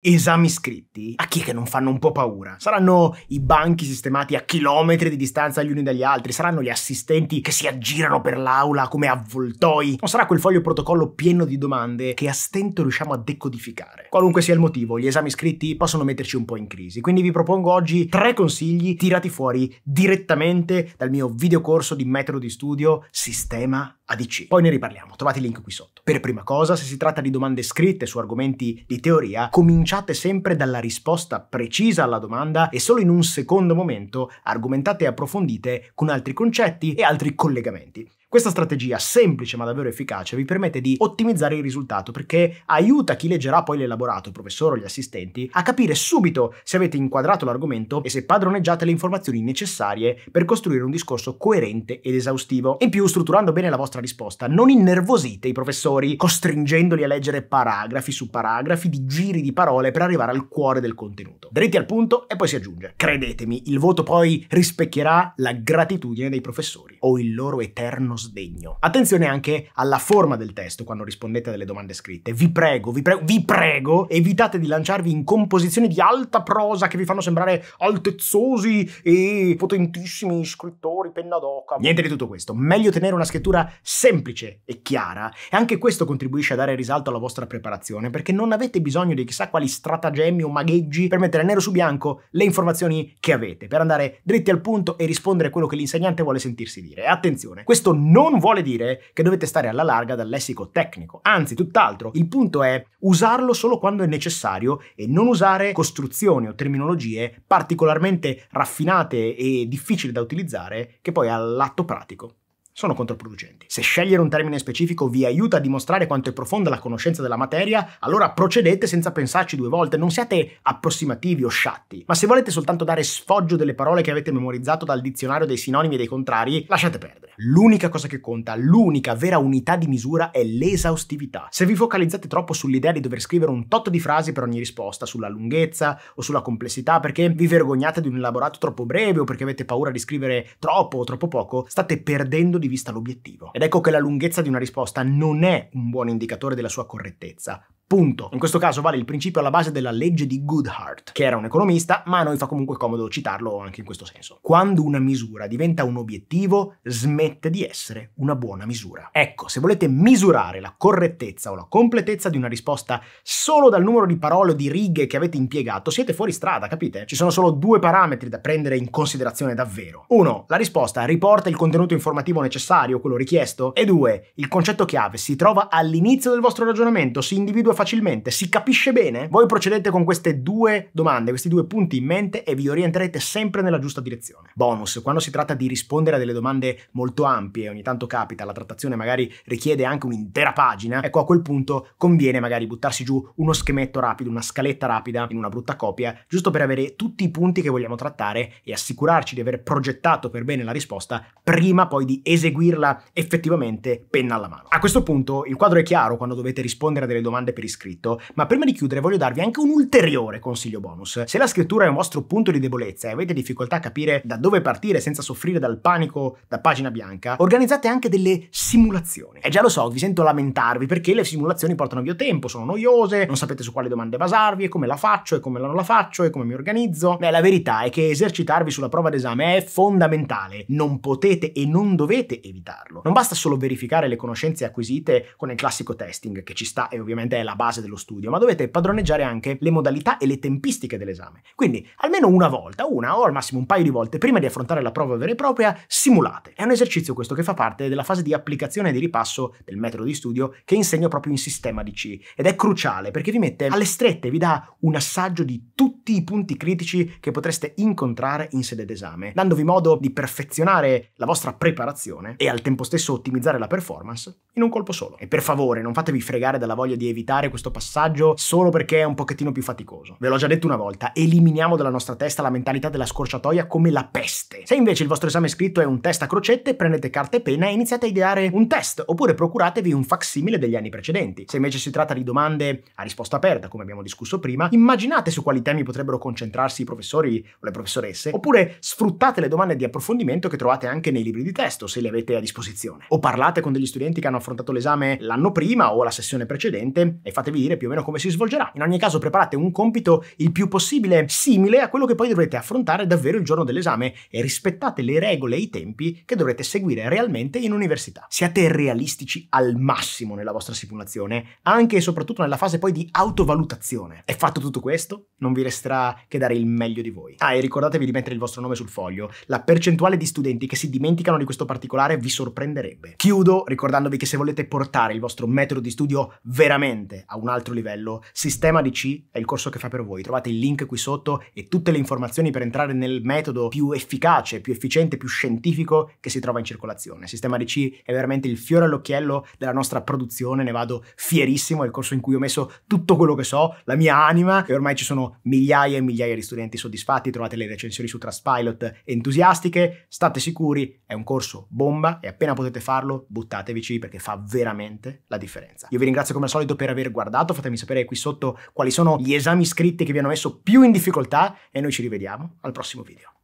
esami scritti, a chi è che non fanno un po' paura? Saranno i banchi sistemati a chilometri di distanza gli uni dagli altri? Saranno gli assistenti che si aggirano per l'aula come avvoltoi? O sarà quel foglio protocollo pieno di domande che a stento riusciamo a decodificare? Qualunque sia il motivo, gli esami scritti possono metterci un po' in crisi, quindi vi propongo oggi tre consigli tirati fuori direttamente dal mio videocorso di metodo di studio Sistema ADC. Poi ne riparliamo, trovate il link qui sotto. Per prima cosa, se si tratta di domande scritte su argomenti di teoria, cominciate agganciate sempre dalla risposta precisa alla domanda e solo in un secondo momento argomentate e approfondite con altri concetti e altri collegamenti. Questa strategia, semplice ma davvero efficace, vi permette di ottimizzare il risultato perché aiuta chi leggerà poi l'elaborato, il professore o gli assistenti, a capire subito se avete inquadrato l'argomento e se padroneggiate le informazioni necessarie per costruire un discorso coerente ed esaustivo. In più, strutturando bene la vostra risposta, non innervosite i professori, costringendoli a leggere paragrafi su paragrafi di giri di parole per arrivare al cuore del contenuto. Dritti al punto e poi si aggiunge. Credetemi, il voto poi rispecchierà la gratitudine dei professori o il loro eterno sdegno. Attenzione anche alla forma del testo quando rispondete a delle domande scritte. Vi prego, vi prego, vi prego, evitate di lanciarvi in composizioni di alta prosa che vi fanno sembrare altezzosi e potentissimi scrittori, penna d'oca. Niente di tutto questo. Meglio tenere una scrittura semplice e chiara. E anche questo contribuisce a dare risalto alla vostra preparazione, perché non avete bisogno di chissà quali stratagemmi o magheggi per mettere nero su bianco le informazioni che avete, per andare dritti al punto e rispondere a quello che l'insegnante vuole sentirsi dire. Attenzione, questo non non vuole dire che dovete stare alla larga dal lessico tecnico, anzi tutt'altro, il punto è usarlo solo quando è necessario e non usare costruzioni o terminologie particolarmente raffinate e difficili da utilizzare che poi all'atto pratico sono controproducenti. Se scegliere un termine specifico vi aiuta a dimostrare quanto è profonda la conoscenza della materia, allora procedete senza pensarci due volte, non siate approssimativi o sciatti. Ma se volete soltanto dare sfoggio delle parole che avete memorizzato dal dizionario dei sinonimi e dei contrari, lasciate perdere. L'unica cosa che conta, l'unica vera unità di misura è l'esaustività. Se vi focalizzate troppo sull'idea di dover scrivere un tot di frasi per ogni risposta, sulla lunghezza o sulla complessità perché vi vergognate di un elaborato troppo breve o perché avete paura di scrivere troppo o troppo poco, state perdendo di di vista l'obiettivo. Ed ecco che la lunghezza di una risposta non è un buon indicatore della sua correttezza, Punto. In questo caso vale il principio alla base della legge di Goodhart, che era un economista, ma a noi fa comunque comodo citarlo anche in questo senso. Quando una misura diventa un obiettivo, smette di essere una buona misura. Ecco, se volete misurare la correttezza o la completezza di una risposta solo dal numero di parole o di righe che avete impiegato, siete fuori strada, capite? Ci sono solo due parametri da prendere in considerazione davvero. Uno, la risposta riporta il contenuto informativo necessario, quello richiesto, e due, il concetto chiave si trova all'inizio del vostro ragionamento, si individua facilmente? Si capisce bene? Voi procedete con queste due domande, questi due punti in mente e vi orienterete sempre nella giusta direzione. Bonus, quando si tratta di rispondere a delle domande molto ampie, ogni tanto capita, la trattazione magari richiede anche un'intera pagina, ecco a quel punto conviene magari buttarsi giù uno schemetto rapido, una scaletta rapida in una brutta copia, giusto per avere tutti i punti che vogliamo trattare e assicurarci di aver progettato per bene la risposta prima poi di eseguirla effettivamente penna alla mano. A questo punto il quadro è chiaro quando dovete rispondere a delle domande per iscritto, ma prima di chiudere voglio darvi anche un ulteriore consiglio bonus. Se la scrittura è un vostro punto di debolezza e avete difficoltà a capire da dove partire senza soffrire dal panico da pagina bianca, organizzate anche delle simulazioni. E già lo so, vi sento lamentarvi perché le simulazioni portano via tempo, sono noiose, non sapete su quali domande basarvi e come la faccio e come non la faccio e come mi organizzo. Beh, la verità è che esercitarvi sulla prova d'esame è fondamentale, non potete e non dovete evitarlo. Non basta solo verificare le conoscenze acquisite con il classico testing, che ci sta e ovviamente è la base dello studio, ma dovete padroneggiare anche le modalità e le tempistiche dell'esame. Quindi almeno una volta, una o al massimo un paio di volte prima di affrontare la prova vera e propria, simulate. È un esercizio questo che fa parte della fase di applicazione e di ripasso del metodo di studio che insegno proprio in sistema DC ed è cruciale perché vi mette alle strette, vi dà un assaggio di tutti i punti critici che potreste incontrare in sede d'esame, dandovi modo di perfezionare la vostra preparazione e al tempo stesso ottimizzare la performance in un colpo solo. E per favore, non fatevi fregare dalla voglia di evitare fare questo passaggio solo perché è un pochettino più faticoso. Ve l'ho già detto una volta, eliminiamo dalla nostra testa la mentalità della scorciatoia come la peste. Se invece il vostro esame scritto è un test a crocette, prendete carta e penna e iniziate a ideare un test, oppure procuratevi un facsimile degli anni precedenti. Se invece si tratta di domande a risposta aperta, come abbiamo discusso prima, immaginate su quali temi potrebbero concentrarsi i professori o le professoresse, oppure sfruttate le domande di approfondimento che trovate anche nei libri di testo, se li avete a disposizione. O parlate con degli studenti che hanno affrontato l'esame l'anno prima o la sessione precedente e fatevi dire più o meno come si svolgerà. In ogni caso preparate un compito il più possibile simile a quello che poi dovrete affrontare davvero il giorno dell'esame e rispettate le regole e i tempi che dovrete seguire realmente in università. Siate realistici al massimo nella vostra simulazione, anche e soprattutto nella fase poi di autovalutazione. E fatto tutto questo, non vi resterà che dare il meglio di voi. Ah, e ricordatevi di mettere il vostro nome sul foglio. La percentuale di studenti che si dimenticano di questo particolare vi sorprenderebbe. Chiudo ricordandovi che se volete portare il vostro metodo di studio veramente a un altro livello, Sistema DC è il corso che fa per voi. Trovate il link qui sotto e tutte le informazioni per entrare nel metodo più efficace, più efficiente, più scientifico che si trova in circolazione. Sistema DC è veramente il fiore all'occhiello della nostra produzione, ne vado fierissimo, è il corso in cui ho messo tutto quello che so, la mia anima e ormai ci sono migliaia e migliaia di studenti soddisfatti, trovate le recensioni su Trustpilot entusiastiche, state sicuri, è un corso bomba e appena potete farlo buttatevici perché fa veramente la differenza. Io vi ringrazio come al solito per aver aver guardato, fatemi sapere qui sotto quali sono gli esami scritti che vi hanno messo più in difficoltà e noi ci rivediamo al prossimo video.